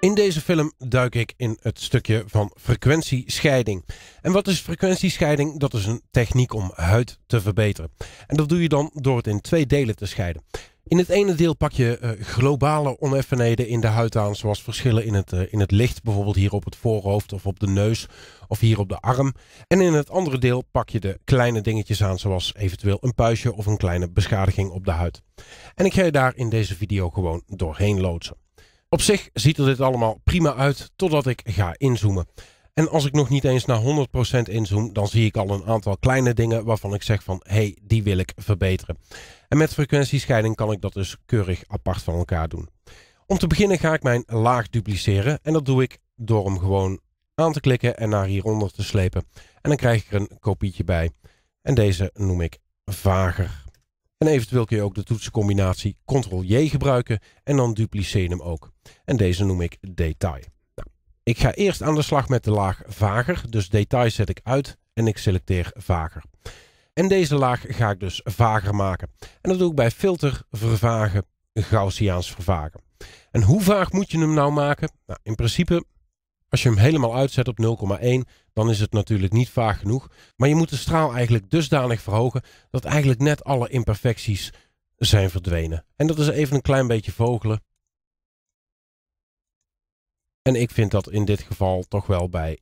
In deze film duik ik in het stukje van frequentiescheiding. En wat is frequentiescheiding? Dat is een techniek om huid te verbeteren. En dat doe je dan door het in twee delen te scheiden. In het ene deel pak je eh, globale oneffenheden in de huid aan, zoals verschillen in het, eh, in het licht, bijvoorbeeld hier op het voorhoofd of op de neus of hier op de arm. En in het andere deel pak je de kleine dingetjes aan, zoals eventueel een puistje of een kleine beschadiging op de huid. En ik ga je daar in deze video gewoon doorheen loodsen. Op zich ziet er dit allemaal prima uit totdat ik ga inzoomen. En als ik nog niet eens naar 100% inzoom, dan zie ik al een aantal kleine dingen waarvan ik zeg van hé, hey, die wil ik verbeteren. En met frequentiescheiding kan ik dat dus keurig apart van elkaar doen. Om te beginnen ga ik mijn laag dupliceren en dat doe ik door hem gewoon aan te klikken en naar hieronder te slepen. En dan krijg ik er een kopietje bij. En deze noem ik vager. En eventueel kun je ook de toetsencombinatie Ctrl-J gebruiken en dan dupliceer je hem ook. En deze noem ik detail. Nou, ik ga eerst aan de slag met de laag vager, dus detail zet ik uit en ik selecteer vager. En deze laag ga ik dus vager maken. En dat doe ik bij filter, vervagen, Gaussiaans vervagen. En hoe vaag moet je hem nou maken? Nou, in principe als je hem helemaal uitzet op 0,1, dan is het natuurlijk niet vaag genoeg. Maar je moet de straal eigenlijk dusdanig verhogen dat eigenlijk net alle imperfecties zijn verdwenen. En dat is even een klein beetje vogelen. En ik vind dat in dit geval toch wel bij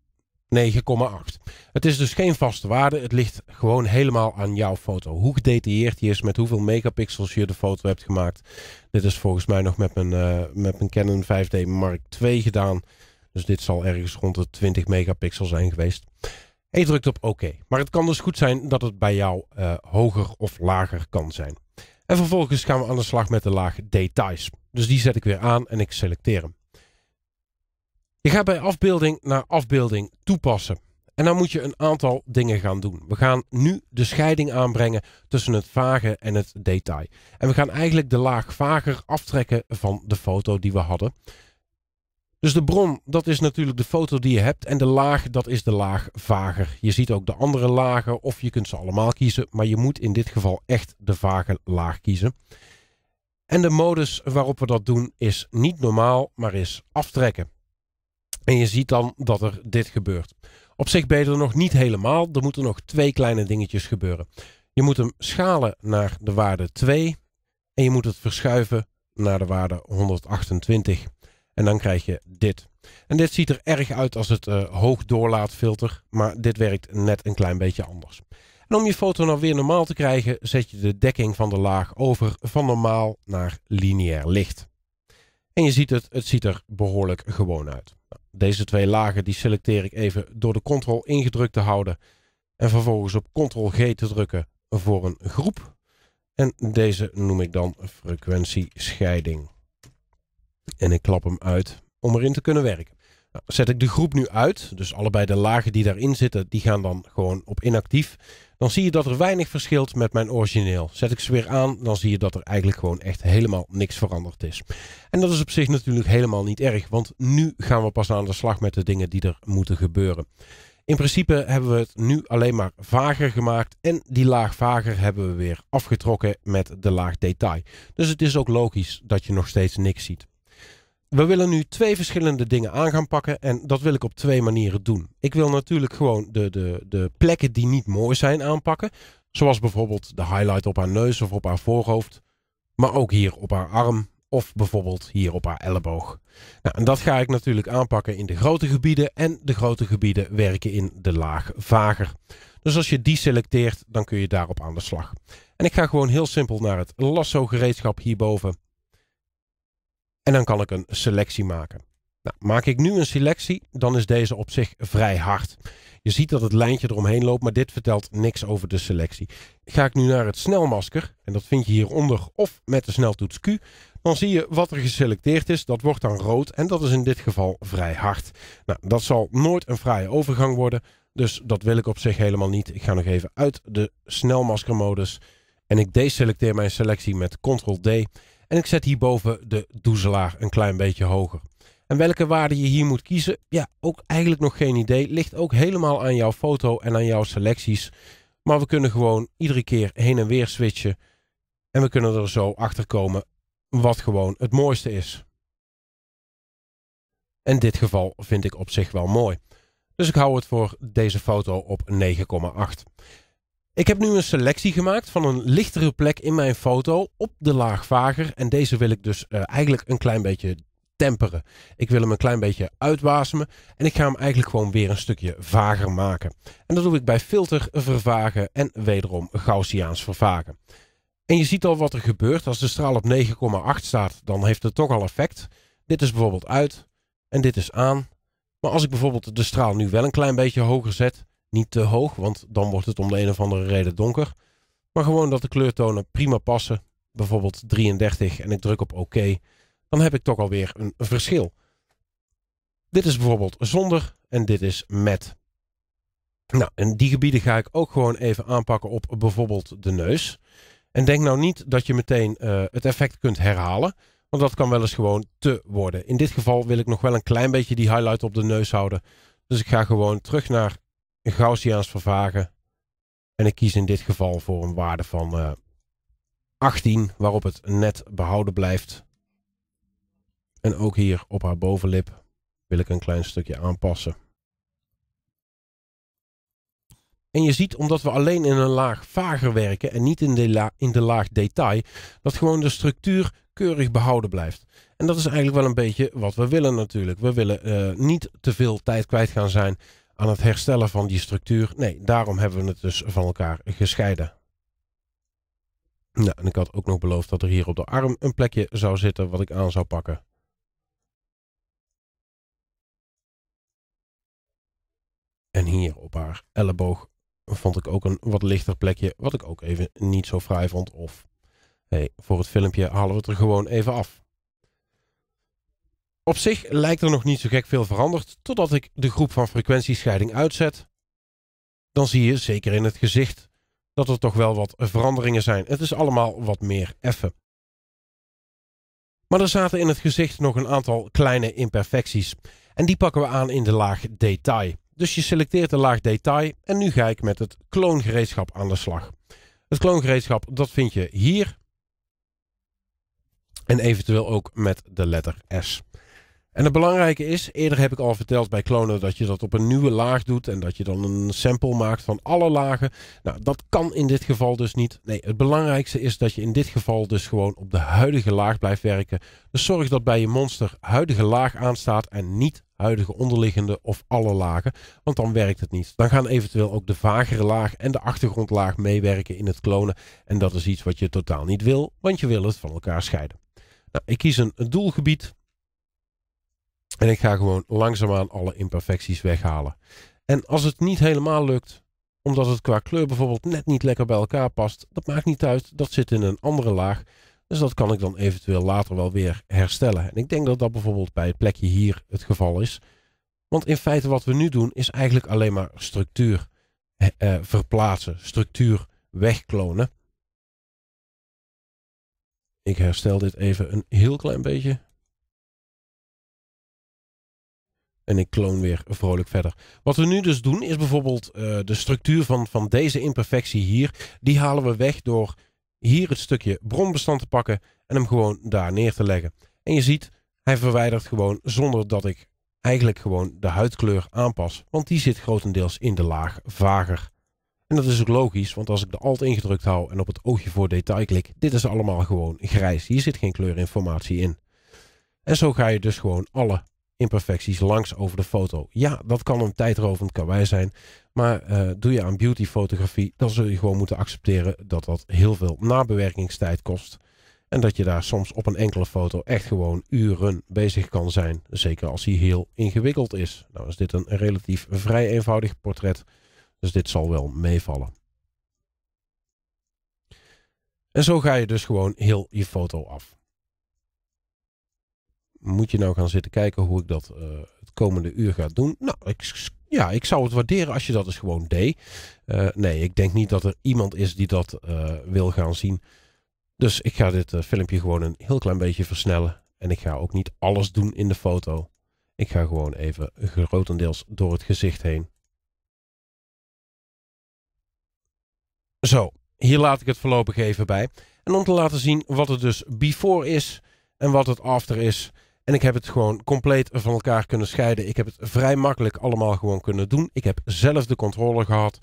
9,8. Het is dus geen vaste waarde. Het ligt gewoon helemaal aan jouw foto. Hoe gedetailleerd die is, met hoeveel megapixels je de foto hebt gemaakt. Dit is volgens mij nog met mijn, eh, met mijn Canon 5D Mark II gedaan. Dus dit zal ergens rond de 20 megapixel zijn geweest. En je drukt op oké. OK. Maar het kan dus goed zijn dat het bij jou eh, hoger of lager kan zijn. En vervolgens gaan we aan de slag met de laag details. Dus die zet ik weer aan en ik selecteer hem. Je gaat bij afbeelding naar afbeelding toepassen. En dan moet je een aantal dingen gaan doen. We gaan nu de scheiding aanbrengen tussen het vage en het detail. En we gaan eigenlijk de laag vager aftrekken van de foto die we hadden. Dus de bron, dat is natuurlijk de foto die je hebt. En de laag, dat is de laag vager. Je ziet ook de andere lagen of je kunt ze allemaal kiezen. Maar je moet in dit geval echt de vage laag kiezen. En de modus waarop we dat doen is niet normaal, maar is aftrekken. En je ziet dan dat er dit gebeurt. Op zich ben je er nog niet helemaal. Er moeten nog twee kleine dingetjes gebeuren. Je moet hem schalen naar de waarde 2 en je moet het verschuiven naar de waarde 128. En dan krijg je dit. En dit ziet er erg uit als het uh, hoog maar dit werkt net een klein beetje anders. En om je foto nou weer normaal te krijgen, zet je de dekking van de laag over van normaal naar lineair licht. En je ziet het, het ziet er behoorlijk gewoon uit. Nou, deze twee lagen die selecteer ik even door de Ctrl ingedrukt te houden en vervolgens op Ctrl G te drukken voor een groep. En deze noem ik dan frequentiescheiding. En ik klap hem uit om erin te kunnen werken. Nou, zet ik de groep nu uit, dus allebei de lagen die daarin zitten, die gaan dan gewoon op inactief. Dan zie je dat er weinig verschilt met mijn origineel. Zet ik ze weer aan, dan zie je dat er eigenlijk gewoon echt helemaal niks veranderd is. En dat is op zich natuurlijk helemaal niet erg, want nu gaan we pas aan de slag met de dingen die er moeten gebeuren. In principe hebben we het nu alleen maar vager gemaakt en die laag vager hebben we weer afgetrokken met de laag detail. Dus het is ook logisch dat je nog steeds niks ziet we willen nu twee verschillende dingen aan gaan pakken. En dat wil ik op twee manieren doen. Ik wil natuurlijk gewoon de, de, de plekken die niet mooi zijn aanpakken. Zoals bijvoorbeeld de highlight op haar neus of op haar voorhoofd. Maar ook hier op haar arm. Of bijvoorbeeld hier op haar elleboog. Nou, en dat ga ik natuurlijk aanpakken in de grote gebieden. En de grote gebieden werken in de laag vager. Dus als je die selecteert, dan kun je daarop aan de slag. En ik ga gewoon heel simpel naar het lasso gereedschap hierboven. En dan kan ik een selectie maken. Nou, maak ik nu een selectie, dan is deze op zich vrij hard. Je ziet dat het lijntje eromheen loopt, maar dit vertelt niks over de selectie. Ga ik nu naar het snelmasker, en dat vind je hieronder, of met de sneltoets Q, dan zie je wat er geselecteerd is. Dat wordt dan rood en dat is in dit geval vrij hard. Nou, dat zal nooit een fraaie overgang worden, dus dat wil ik op zich helemaal niet. Ik ga nog even uit de snelmaskermodus en ik deselecteer mijn selectie met Ctrl-D. En ik zet hierboven de doezelaar een klein beetje hoger. En welke waarde je hier moet kiezen, ja, ook eigenlijk nog geen idee. Ligt ook helemaal aan jouw foto en aan jouw selecties. Maar we kunnen gewoon iedere keer heen en weer switchen. En we kunnen er zo achter komen wat gewoon het mooiste is. En dit geval vind ik op zich wel mooi. Dus ik hou het voor deze foto op 9,8. Ik heb nu een selectie gemaakt van een lichtere plek in mijn foto op de laag vager. En deze wil ik dus eh, eigenlijk een klein beetje temperen. Ik wil hem een klein beetje uitwasemen. En ik ga hem eigenlijk gewoon weer een stukje vager maken. En dat doe ik bij filter, vervagen en wederom Gaussiaans vervagen. En je ziet al wat er gebeurt. Als de straal op 9,8 staat, dan heeft het toch al effect. Dit is bijvoorbeeld uit en dit is aan. Maar als ik bijvoorbeeld de straal nu wel een klein beetje hoger zet niet te hoog, want dan wordt het om de een of andere reden donker. Maar gewoon dat de kleurtonen prima passen. Bijvoorbeeld 33 en ik druk op OK. Dan heb ik toch alweer een verschil. Dit is bijvoorbeeld zonder en dit is met. Nou, en die gebieden ga ik ook gewoon even aanpakken op bijvoorbeeld de neus. En denk nou niet dat je meteen eh, het effect kunt herhalen. Want dat kan wel eens gewoon te worden. In dit geval wil ik nog wel een klein beetje die highlight op de neus houden. Dus ik ga gewoon terug naar Gaussiaans vervagen. En ik kies in dit geval voor een waarde van 18, eh, waarop het net behouden blijft. En ook hier op haar bovenlip wil ik een klein stukje aanpassen. En je ziet, omdat we alleen in een laag vager werken en niet in de, la in de laag detail, dat gewoon de structuur keurig behouden blijft. En dat is eigenlijk wel een beetje wat we willen natuurlijk. We willen eh, niet te veel tijd kwijt gaan zijn aan het herstellen van die structuur. Nee, daarom hebben we het dus van elkaar gescheiden. Nou, en ik had ook nog beloofd dat er hier op de arm een plekje zou zitten wat ik aan zou pakken. En hier op haar elleboog vond ik ook een wat lichter plekje, wat ik ook even niet zo fraai vond. Of, hey, voor het filmpje halen we het er gewoon even af. Op zich lijkt er nog niet zo gek veel veranderd totdat ik de groep van frequentiescheiding uitzet. Dan zie je zeker in het gezicht dat er toch wel wat veranderingen zijn. Het is allemaal wat meer effen. Maar er zaten in het gezicht nog een aantal kleine imperfecties. En die pakken we aan in de laag detail. Dus je selecteert de laag detail en nu ga ik met het kloongereedschap aan de slag. Het kloongereedschap dat vind je hier. En eventueel ook met de letter S. En het belangrijke is, eerder heb ik al verteld bij klonen dat je dat op een nieuwe laag doet en dat je dan een sample maakt van alle lagen. Nou, dat kan in dit geval dus niet. Nee, het belangrijkste is dat je in dit geval dus gewoon op de huidige laag blijft werken. Dus zorg dat bij je monster huidige laag aanstaat en niet huidige onderliggende of alle lagen, want dan werkt het niet. Dan gaan eventueel ook de vagere laag en de achtergrondlaag meewerken in het klonen en dat is iets wat je totaal niet wil, want je wil het van elkaar scheiden. Nou, ik kies een doelgebied en ik ga gewoon langzaamaan alle imperfecties weghalen. En als het niet helemaal lukt, omdat het qua kleur bijvoorbeeld net niet lekker bij elkaar past, dat maakt niet uit, dat zit in een andere laag. Dus dat kan ik dan eventueel later wel weer herstellen. En ik denk dat dat bijvoorbeeld bij het plekje hier het geval is. Want in feite wat we nu doen is eigenlijk alleen maar structuur eh, eh verplaatsen, structuur wegklonen. Ik herstel dit even een heel klein beetje. En ik kloon weer vrolijk verder. Wat we nu dus doen is bijvoorbeeld eh, de structuur van, van deze imperfectie hier. Die halen we weg door hier het stukje bronbestand te pakken en hem gewoon daar neer te leggen. En je ziet, hij verwijdert gewoon zonder dat ik eigenlijk gewoon de huidkleur aanpas. Want die zit grotendeels in de laag vager. En dat is ook logisch, want als ik de alt ingedrukt hou en op het oogje voor detail klik, dit is allemaal gewoon grijs. Hier zit geen kleurinformatie in. En zo ga je dus gewoon alle imperfecties langs over de foto. Ja, dat kan een tijdrovend karwei zijn. Maar eh, doe je aan beautyfotografie, dan zul je gewoon moeten accepteren dat dat heel veel nabewerkingstijd kost. En dat je daar soms op een enkele foto echt gewoon uren bezig kan zijn. Zeker als die heel ingewikkeld is. Nou is dit een relatief vrij eenvoudig portret. Dus dit zal wel meevallen. En zo ga je dus gewoon heel je foto af moet je nou gaan zitten kijken hoe ik dat eh, het komende uur ga doen? Nou, ik, ja, ik zou het waarderen als je dat eens gewoon deed. Eh, nee, ik denk niet dat er iemand is die dat eh, wil gaan zien. Dus ik ga dit filmpje gewoon een heel klein beetje versnellen. En ik ga ook niet alles doen in de foto. Ik ga gewoon even grotendeels door het gezicht heen. Zo, hier laat ik het voorlopig even bij. En om te laten zien wat het dus before is en wat het after is, en ik heb het gewoon compleet van elkaar kunnen scheiden. Ik heb het vrij makkelijk allemaal gewoon kunnen doen. Ik heb zelf de controle gehad.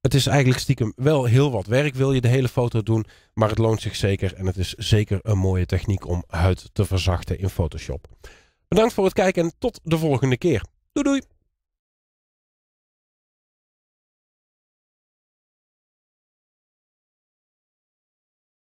Het is eigenlijk stiekem wel heel wat werk, wil je de hele foto doen. Maar het loont zich zeker en het is zeker een mooie techniek om huid te verzachten in Photoshop. Bedankt voor het kijken en tot de volgende keer. Doei doei!